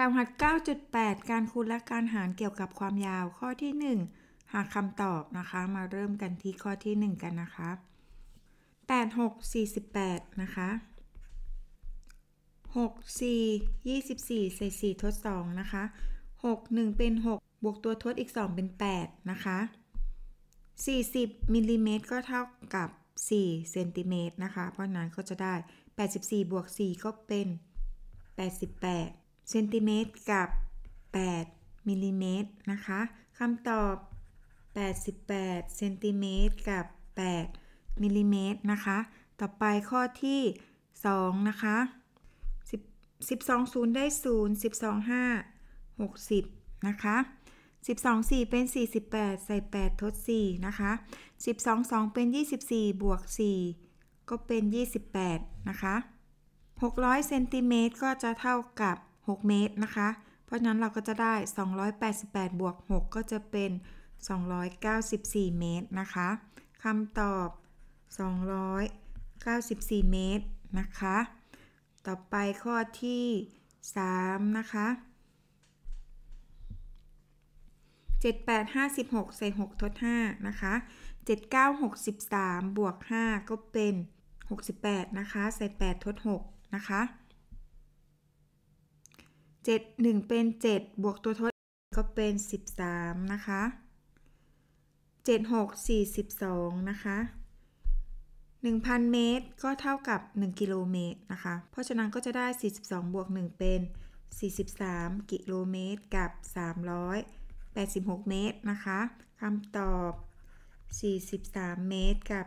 แบบหัด 9.8 การคูณและการหารเกี่ยวกับความยาว ข้อที่ 1 หาคำตอบนะคะ มาเริ่มกันที่ข้อที่ 1 กันนะคะ 8 6 48 นะคะ 6 4 24 ใส่ 4ทด2 นะคะ 6 1 เป็น 6 บวกตัวทดอีก 2 เป็น 8 นะคะ 40 มิลลิเมตรก็เท่ากับ 4 เซนติเมตรนะคะ เพราะนั้นก็จะได้ 84 บวก 4 ก็เป็น 88เซนติเมตรกับ8มิลลิเมตร นะคะ คำตอบ88เซนติเมตรกับ8มิลลิเมตร นะคะ ต่อไปข้อที่ 2 นะคะ12 0 ได้ 0 12 5 60 นะคะ 12 4 เป็น 48 ใส่ 8 ทด 4 นะคะ 12 2เป็น 24 บวก 4 ก็เป็น 28 นะคะ 600 เซนติเมตรก็จะเท่ากับ6เมตรนะคะ เพราะนั้นเราก็จะได้ 288 บวก 6 ก็จะเป็น 294 เมตรนะคะคำตอบ 294 เมตรนะคะ ต่อไปข้อที่ 3 นะคะ 7856ใส่ 6 ทด 5 นะคะ 7963 บวก 5 ก็เป็น 68 นะคะ ใส่ 8 ทด 6 นะคะ7 1 เป็น 7 บวกตัวทดก็เป็น 13 นะคะ 7 6 42 นะคะ 1,000 เมตรก็เท่ากับ 1 กิโลเมตรนะคะ เพราะฉะนั้นก็จะได้ 42บวก 1 เป็น 43 กิโลเมตรกับ 386 เมตรนะคะคำตอบ 43 เมตรกับ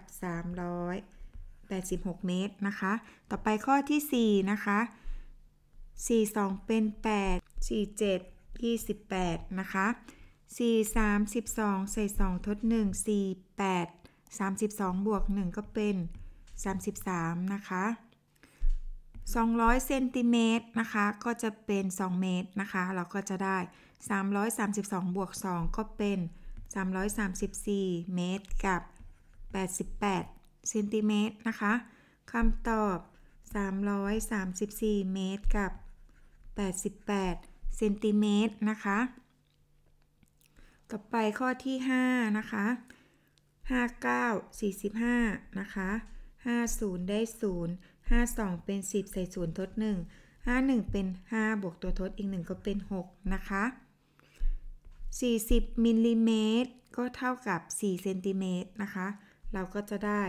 386 เมตรนะคะ ต่อไปข้อที่ 4 นะคะ4 2เป็น8 4 7 28 นะคะ 4 3 12ใส่ 2 ทด 1 4 8 32 บวก 1 ก็เป็น 33 นะคะ 200เซนติเมตรนะคะ ก็จะเป็น 2 เมตรนะคะ เราก็จะได้ 332 บวก 2 ก็เป็น 334 เมตรกับ 88เซนติเมตรนะคะคำตอบ 334 เมตรกับ88เซนติเมตรนะคะ ต่อไปข้อที่ 5 นะคะ59 45 นะคะ 50 ได้ 0 52 เป็น 10 ใส่0ทด1 51เป็น 5 บวกตัวทดอีก1ก็เป็น 6 นะคะ 40มิลลิเมตรก็เท่ากับ4เซนติเมตรนะคะ เราก็จะได้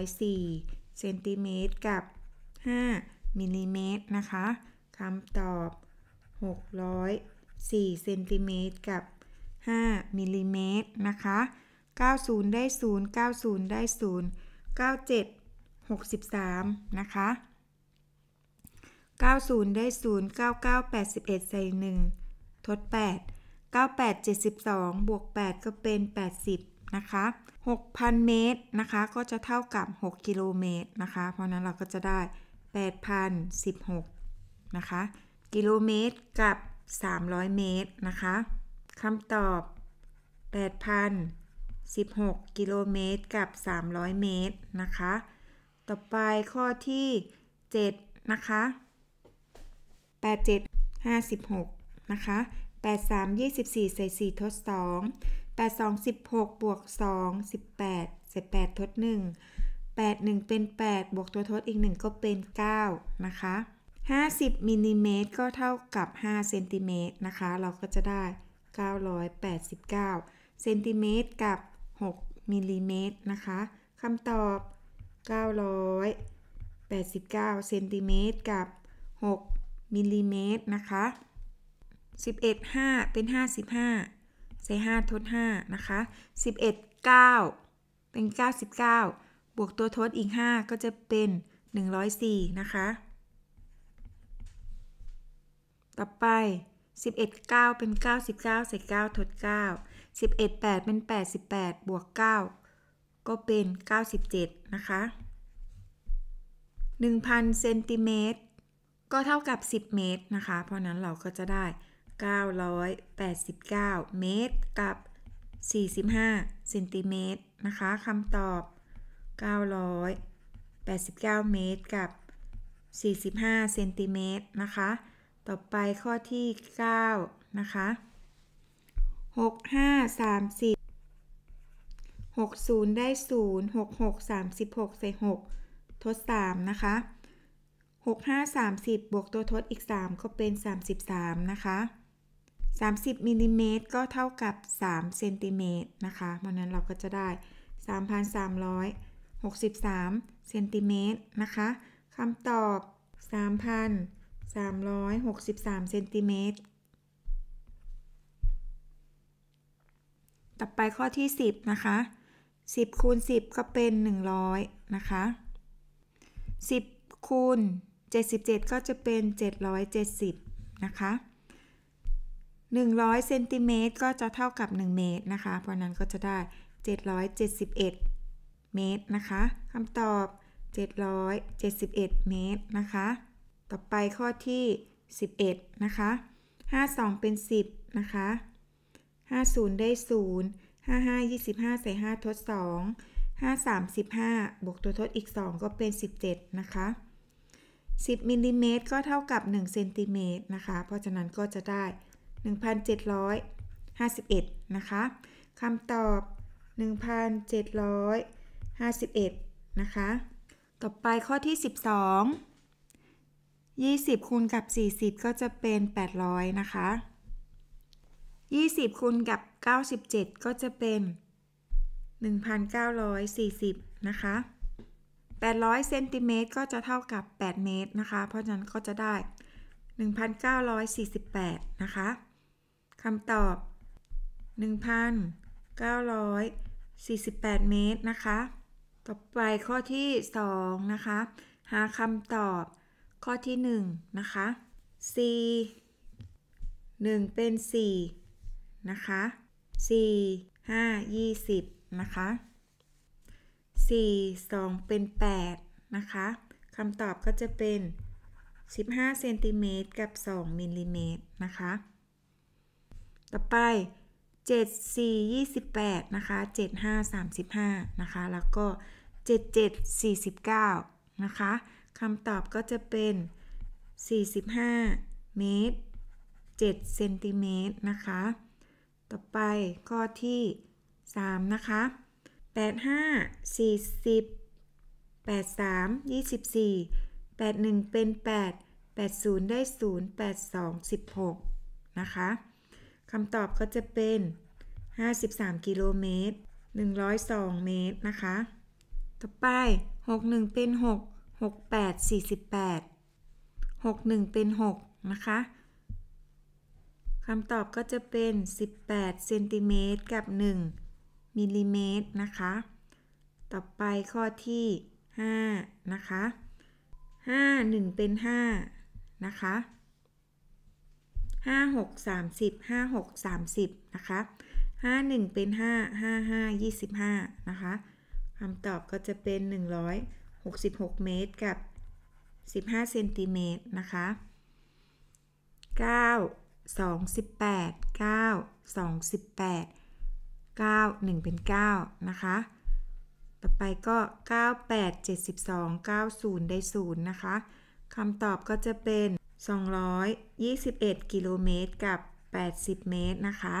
604เซนติเมตรกับ5มิลลิเมตรนะคะคำตอบ 604เซนติเมตรกับ 5มิลลิเมตรนะคะ90 ได้ 0 90 ได้ 0 97 63 นะคะ90 ได้ 0 99 81 ใส่1ทด 8 98 72 บวก 8 ก็เป็น 80 นะคะ 6,000 เมตรนะคะ ก็จะเท่ากับ6กิโลเมตรนะคะ เพราะนั้นเราก็จะได้ 8,016นะคะ กิโลเมตรกับ 300 เมตร นะคะ คำตอบ8,016 กิโลเมตรกับ 300 เมตร นะคะ ต่อไปข้อที่ 7 นะคะ 87 56 นะคะ 83 24 ใส่ 4 ทด 2 82 16บวก2 18 18ทด 1 8 1 เป็น 8 บวกตัวทดอีก 1 ก็เป็น 9 นะคะ50 มิลลิเมตร ก็เท่ากับ5เซนติเมตรนะคะ เราก็จะได้ 989เซนติเมตรกับ6มิลลิเมตร นะคะ คำตอบ 989เซนติเมตรกับ6มิลลิเมตร นะคะ 11 5 เป็น 55ใส่5ทด5นะคะ 11 9 เป็น 99 บวกตัวทดอีก 5 ก็จะเป็น 104 นะคะต่อไป 11 9 เป็น 99ใส่9ทด9 11 8 เป็น 88 บวก 9 ก็เป็น 97 นะคะ 1,000เซนติเมตร ก็เท่ากับ 10 เมตรนะคะ เพราะนั้นเราก็จะได้ 989 เมตรกับ 45เซนติเมตรนะคะ คำตอบ 989 เมตร กับ 45เซนติเมตรนะคะต่อไปข้อที่ 9 นะคะ6 5 3 10 6 0 ได้ 0 6 6 36ใส่6ทด 3 นะคะ6 5 30 บวกตัวทดอีก3ก็เป็น 33 นะคะ 30มิลลิเมตรก็เท่ากับ3เซนติเมตรนะคะ เพราะนั้นเราก็จะได้ 3,363เซนติเมตรนะคะคำตอบ 3,000 363เซนติเมตรต่อไปข้อที่ 10 นะคะ 10คูณ10 ก็เป็น 100 นะคะ 10คูณ77 ก็จะเป็น 770 นะคะ 100เซนติเมตรก็จะเท่ากับ 1 เมตรนะคะ เพราะนั้นก็จะได้ 771 เมตรนะคะ คำตอบ 771เมตรนะคะต่อไปข้อที่ 11 นะคะ52 เป็น 10 นะคะ50 ได้ 0 55 25 ใส่ 5 ทด 2 5 35 1บวกตัวทดอีก 2 ก็เป็น 17 นะคะ 10มิลลิเมตรก็เท่ากับ1เซนติเมตรนะคะ เพราะฉะนั้นก็จะได้ 1,751 นะคะคำตอบ 1,751 นะคะ ต่อไปข้อที่ 12 20คูณกับ 40 ก็จะเป็น 800 นะคะ 20 คูณกับ 97 ก็จะเป็น 1940 นะคะ 800เซนติเมตรก็จะเท่ากับ 8 เมตรนะคะ เพราะฉะนั้นก็จะได้ 1948 นะคะ คำตอบ 1948 เมตรนะคะ ต่อไปข้อที่ 2 นะคะ หาคำตอบข้อที่ 1 นะคะ c 1เป็น 4 นะคะ 4 5 20 นะคะ 4 2 เป็น 8 นะคะคำตอบก็จะเป็น 15เซนติเมตรกับ 2มิลลิเมตรนะคะ ต่อไป 7 4 28 นะคะ 7 5 35 นะคะ แล้วก็ 7 7 49 นะคะคำตอบก็จะเป็น 45 เมตร 7 เซนติเมตรนะคะ ต่อไปข้อที่ 3 นะคะ 85 40 83 24 81 เป็น 8 80 ได้ 0 82 16 นะคะคำตอบก็จะเป็น 53 กิโลเมตร 102 เมตรนะคะ ต่อไป 61 เป็น 6 6 8 48 6 1เป็น 6 นะคะคำตอบก็จะเป็น 18เซนติเมตรกับ1มิลลิเมตรนะคะ ต่อไปข้อที่ 5 นะคะ 5 1 เป็น 5 นะคะห้าหกสามสิบห้าหกสามสิบนะคะห้าหนึ่งเป็นห5 5 2้าห้ายี่สิบห้านะคะคำตอบก็จะเป็นหนึ่งร้อย66 เมตรกับ 15เซนติเมตรนะคะ 9 2 18 9 2 18 9 1 เป็น9 นะคะ ต่อไปก็ 98 72 90 ได้ 0 นะคะ คำตอบก็จะเป็น 221กิโลเมตรกับ 80 เมตรนะคะ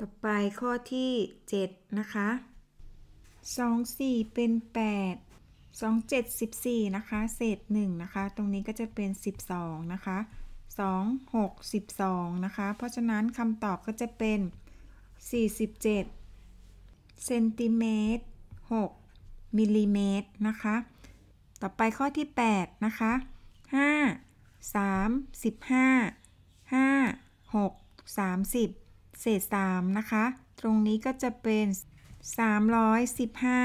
ต่อไปข้อที่ 7 นะคะ 2 4 เป็น 8สองเจ็ดสิบสี่นะคะ เศษหนึ่งนะคะ ตรงนี้ก็จะเป็นสิบสองนะคะสองหกสิบสองนะคะ เพราะฉะนั้นคำตอบก็จะเป็นสี่สิบเจ็ดเซนติเมตรหกมิลลิเมตรนะคะ ต่อไปข้อที่แปดนะคะห้าสามสิบห้าห้าหกสามสิบเศษสามนะคะ ตรงนี้ก็จะเป็นสามร้อยสิบห้า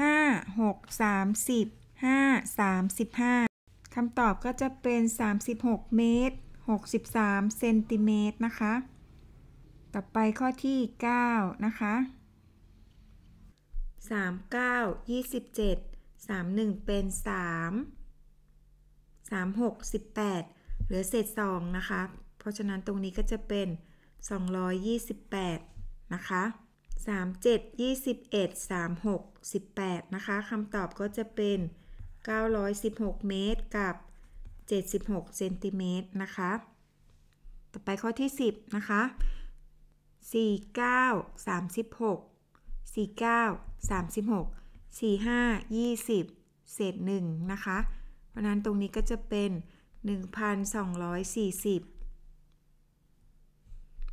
ห้าหกสามสิบห้าสามสิบห้าคำตอบก็จะเป็น 36 เมตร 63 เซนติเมตรนะคะ ต่อไปข้อที่ 9 นะคะ 39 27 31เป็น 3 36 18 เหลือเศษ2นะคะ เพราะฉะนั้นตรงนี้ก็จะเป็น 228 นะคะ37 21 36 18 นะคะคำตอบก็จะเป็น 916 เมตรกับ 76 เซนติเมตรนะคะ ต่อไปข้อที่ 10 นะคะ 49 36 49 36 45 20เศษ1นะคะเพราะนั้นตรงนี้ก็จะเป็น 1240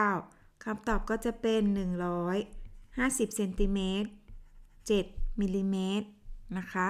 49 คำตอบก็จะเป็น 150เซนติเมตร7มิลลิเมตรนะคะ